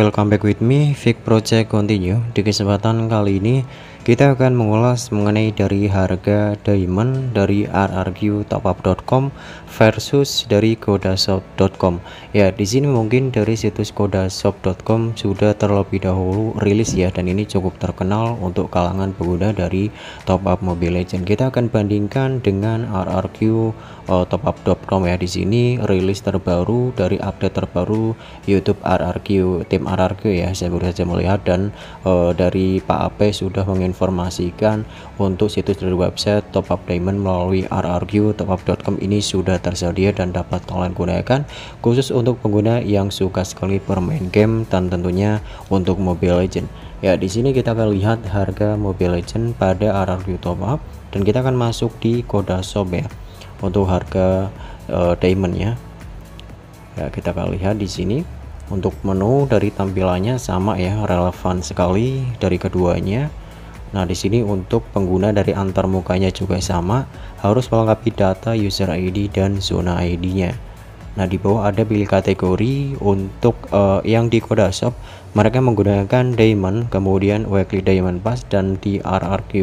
welcome back with me Vic Project Continue di kesempatan kali ini kita akan mengulas mengenai dari harga diamond dari RRQ TopUp.com versus dari kodashop.com. Ya, di sini mungkin dari situs kodashop.com sudah terlebih dahulu rilis ya dan ini cukup terkenal untuk kalangan pengguna dari top up Mobile Legend. Kita akan bandingkan dengan rrq uh, eh, topup.com ya. Di sini rilis terbaru dari update terbaru YouTube rrq tim rrq ya. Saya baru saja melihat dan uh, dari Pak Ape sudah mengin informasikan untuk situs dari website top up payment melalui RRQ topup.com ini sudah tersedia dan dapat kalian gunakan khusus untuk pengguna yang suka sekali bermain game dan tentunya untuk Mobile Legend. Ya, di sini kita akan lihat harga Mobile Legend pada RRQ top up dan kita akan masuk di Koda Shop ya untuk harga uh, diamond ya. Ya, kita akan lihat di sini untuk menu dari tampilannya sama ya relevan sekali dari keduanya Nah, di sini untuk pengguna dari antar mukanya juga sama, harus melengkapi data user ID dan zona ID-nya. Nah, di bawah ada pilih kategori untuk uh, yang di Koda Shop, mereka menggunakan Diamond, kemudian Weekly Diamond Pass dan di RRQ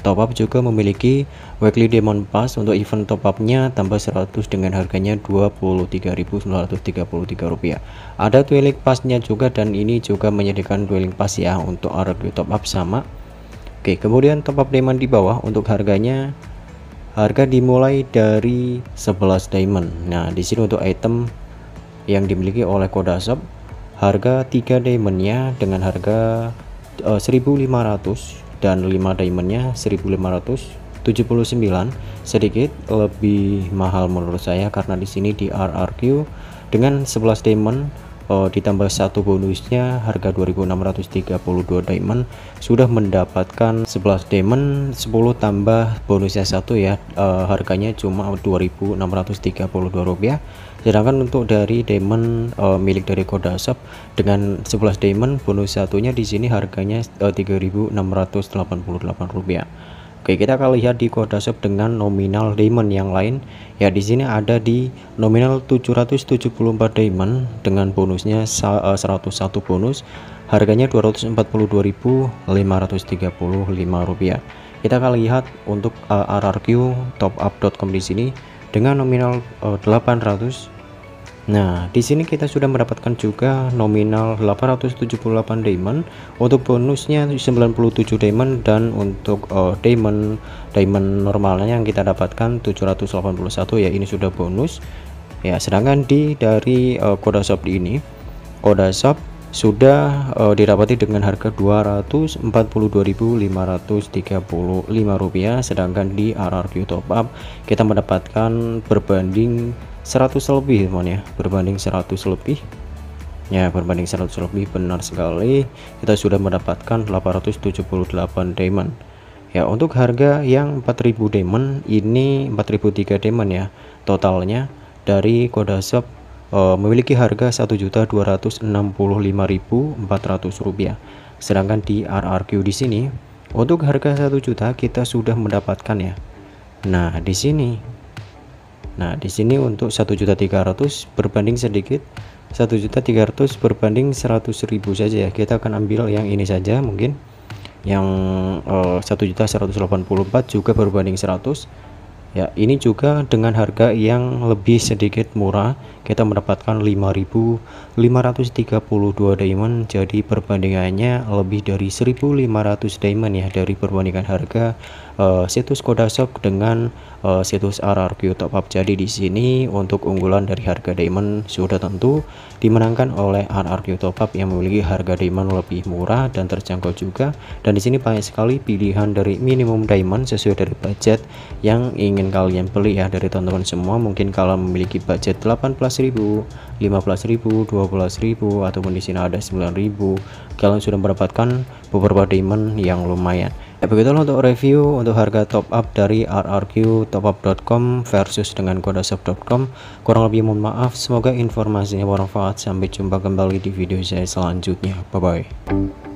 Top Up juga memiliki Weekly Diamond Pass untuk event top up-nya tambah 100 dengan harganya Rp23.933. Ada Twilling Pass-nya juga dan ini juga menyediakan Twilling Pass ya untuk RRQ Top Up sama Oke, kemudian top up diamond di bawah untuk harganya harga dimulai dari 11 diamond. Nah, di sini untuk item yang dimiliki oleh Kodasub harga 3 diamondnya dengan harga uh, eh, 1500 dan 5 diamondnya 1500 sedikit lebih mahal menurut saya karena di sini di RRQ dengan 11 diamond uh, ditambah satu bonusnya harga 2632 diamond sudah mendapatkan 11 diamond 10 tambah bonusnya satu ya uh, harganya cuma 2632 rupiah sedangkan untuk dari diamond uh, milik dari koda sub dengan 11 diamond bonus satunya di sini harganya uh, 3688 rupiah Oke, kita akan lihat di kode sub dengan nominal diamond yang lain. Ya, di sini ada di nominal 774 diamond dengan bonusnya 101 eh, bonus. Harganya 242.535 rupiah. Kita akan lihat untuk uh, eh, RRQ top up.com di sini dengan nominal uh, eh, 800 Nah, di sini kita sudah mendapatkan juga nominal 878 diamond, untuk bonusnya 97 diamond dan untuk uh, diamond diamond normalnya yang kita dapatkan 781 ya ini sudah bonus. Ya, sedangkan di dari uh, koda shop di ini koda shop sudah uh, didapati dengan harga 242.535 rupiah sedangkan di RRQ top up kita mendapatkan berbanding 100 lebih teman ya berbanding 100 lebih ya berbanding 100 lebih benar sekali kita sudah mendapatkan 878 diamond ya untuk harga yang 4000 diamond ini 4003 diamond ya totalnya dari kode shop uh, eh, memiliki harga 1.265.400 rupiah sedangkan di RRQ di sini untuk harga 1 juta kita sudah mendapatkan ya Nah di sini Nah, di sini untuk 1.300 berbanding sedikit 1.300 berbanding 100.000 saja ya. Kita akan ambil yang ini saja mungkin. Yang eh, uh, 1.184 juga berbanding 100. Ya, ini juga dengan harga yang lebih sedikit murah kita mendapatkan 5532 diamond jadi perbandingannya lebih dari 1500 diamond ya dari perbandingan harga uh, situs Koda Shop dengan uh, situs RRQ top up jadi di sini untuk unggulan dari harga diamond sudah tentu dimenangkan oleh RRQ top up yang memiliki harga diamond lebih murah dan terjangkau juga dan di sini banyak sekali pilihan dari minimum diamond sesuai dari budget yang ingin kalian beli ya dari teman-teman semua mungkin kalau memiliki budget 18 ribu, ribu, 15.000, ribu, ataupun di sini ada ribu. Kalian sudah mendapatkan beberapa diamond yang lumayan. Ya begitulah untuk review untuk harga top up dari RRQ rrqtopup.com versus dengan kode sub.com. Kurang lebih mohon maaf, semoga informasinya bermanfaat. Sampai jumpa kembali di video saya selanjutnya. Bye bye.